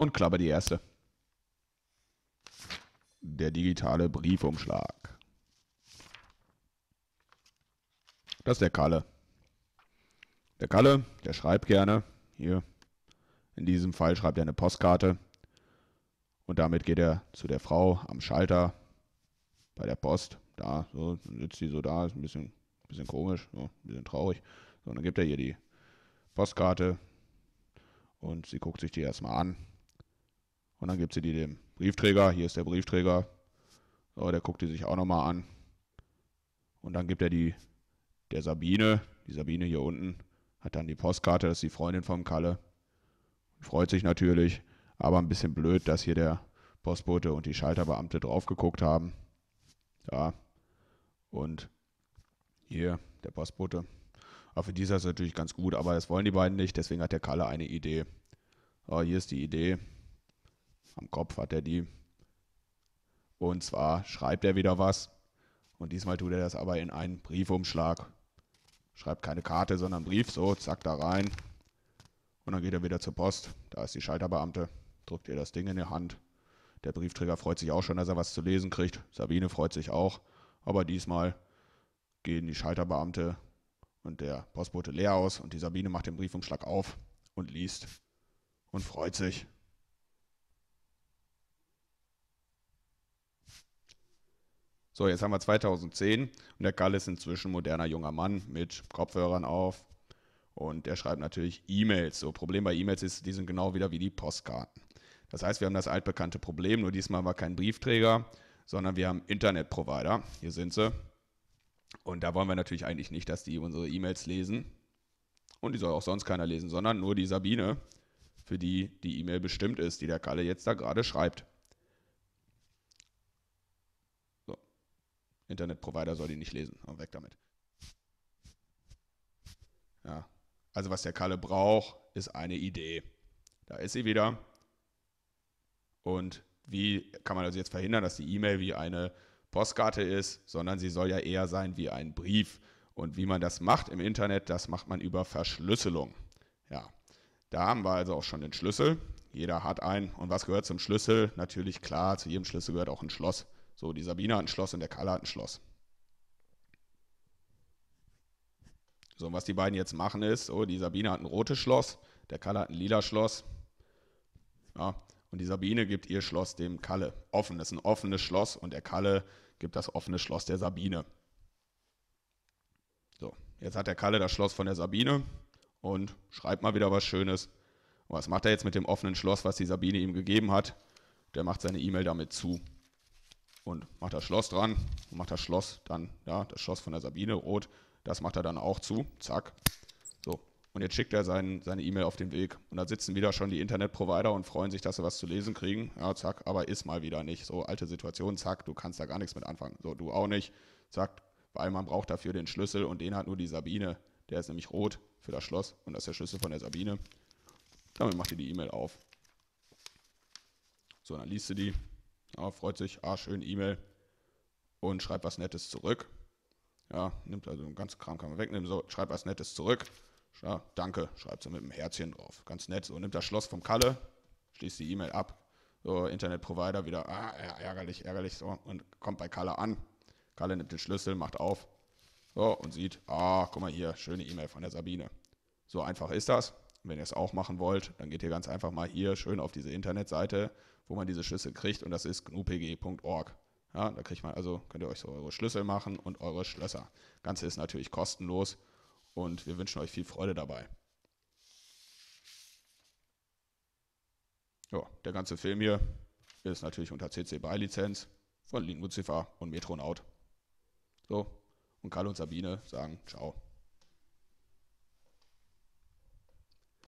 und klappe die erste. Der digitale Briefumschlag. Das ist der Kalle. Der Kalle, der schreibt gerne. Hier. In diesem Fall schreibt er eine Postkarte. Und damit geht er zu der Frau am Schalter bei der Post. Da, so, dann sitzt sie so da, ist ein bisschen, bisschen komisch, so, ein bisschen traurig. So, dann gibt er ihr die Postkarte und sie guckt sich die erstmal an. Und dann gibt sie die dem Briefträger. Hier ist der Briefträger. So, oh, der guckt die sich auch nochmal an. Und dann gibt er die der Sabine. Die Sabine hier unten hat dann die Postkarte. Das ist die Freundin vom Kalle. Freut sich natürlich. Aber ein bisschen blöd, dass hier der Postbote und die Schalterbeamte drauf geguckt haben. Ja. Und hier der Postbote. Aber für dieser ist natürlich ganz gut, aber das wollen die beiden nicht, deswegen hat der Kalle eine Idee. Aber oh, hier ist die Idee. Am Kopf hat er die. Und zwar schreibt er wieder was. Und diesmal tut er das aber in einen Briefumschlag. Schreibt keine Karte, sondern Brief. So, zack, da rein. Und dann geht er wieder zur Post. Da ist die Schalterbeamte. Drückt ihr das Ding in die Hand. Der Briefträger freut sich auch schon, dass er was zu lesen kriegt. Sabine freut sich auch. Aber diesmal gehen die Schalterbeamte und der Postbote leer aus und die Sabine macht den Briefumschlag auf und liest und freut sich. So, jetzt haben wir 2010 und der Kalle ist inzwischen moderner junger Mann mit Kopfhörern auf und der schreibt natürlich E-Mails. So, Problem bei E-Mails ist, die sind genau wieder wie die Postkarten. Das heißt, wir haben das altbekannte Problem, nur diesmal war kein Briefträger, sondern wir haben Internetprovider. Hier sind sie. Und da wollen wir natürlich eigentlich nicht, dass die unsere E-Mails lesen. Und die soll auch sonst keiner lesen, sondern nur die Sabine, für die die E-Mail bestimmt ist, die der Kalle jetzt da gerade schreibt. Internetprovider soll die nicht lesen. Aber weg damit. Ja. Also was der Kalle braucht, ist eine Idee. Da ist sie wieder. Und wie kann man also jetzt verhindern, dass die E-Mail wie eine Postkarte ist, sondern sie soll ja eher sein wie ein Brief. Und wie man das macht im Internet, das macht man über Verschlüsselung. Ja, da haben wir also auch schon den Schlüssel. Jeder hat einen. Und was gehört zum Schlüssel? Natürlich klar, zu jedem Schlüssel gehört auch ein Schloss. So, die Sabine hat ein Schloss und der Kalle hat ein Schloss. So, und was die beiden jetzt machen ist, oh, die Sabine hat ein rotes Schloss, der Kalle hat ein lila Schloss. Ja, und die Sabine gibt ihr Schloss dem Kalle. Offen, das ist ein offenes Schloss und der Kalle gibt das offene Schloss der Sabine. So, jetzt hat der Kalle das Schloss von der Sabine und schreibt mal wieder was Schönes. was macht er jetzt mit dem offenen Schloss, was die Sabine ihm gegeben hat? Der macht seine E-Mail damit zu und macht das Schloss dran und macht das Schloss dann, ja, das Schloss von der Sabine rot, das macht er dann auch zu, zack. So, und jetzt schickt er sein, seine E-Mail auf den Weg. Und da sitzen wieder schon die Internetprovider und freuen sich, dass sie was zu lesen kriegen. Ja, zack, aber ist mal wieder nicht. So, alte Situation, zack, du kannst da gar nichts mit anfangen. So, du auch nicht. Zack, weil man braucht dafür den Schlüssel und den hat nur die Sabine. Der ist nämlich rot für das Schloss und das ist der Schlüssel von der Sabine. Damit macht ihr die E-Mail auf. So, dann liest du die, ja, freut sich, ah, schön E-Mail und schreibt was Nettes zurück. Ja, nimmt also den ganzen Kram kann man wegnehmen, so, schreibt was Nettes zurück. Ja, danke, schreibt so mit dem Herzchen drauf. Ganz nett, so, nimmt das Schloss vom Kalle, schließt die E-Mail ab. So, Internetprovider wieder, ah, ärgerlich, ärgerlich, so, und kommt bei Kalle an. Kalle nimmt den Schlüssel, macht auf, so, und sieht, ah, guck mal hier, schöne E-Mail von der Sabine. So einfach ist das. Wenn ihr es auch machen wollt, dann geht ihr ganz einfach mal hier schön auf diese Internetseite, wo man diese Schlüssel kriegt und das ist gnupg.org. Ja, da kriegt man also, könnt ihr euch so eure Schlüssel machen und eure Schlösser. Das Ganze ist natürlich kostenlos und wir wünschen euch viel Freude dabei. Ja, der ganze Film hier ist natürlich unter CC BY Lizenz von Lean Lucifer und Metronaut. So, und Karl und Sabine sagen Ciao.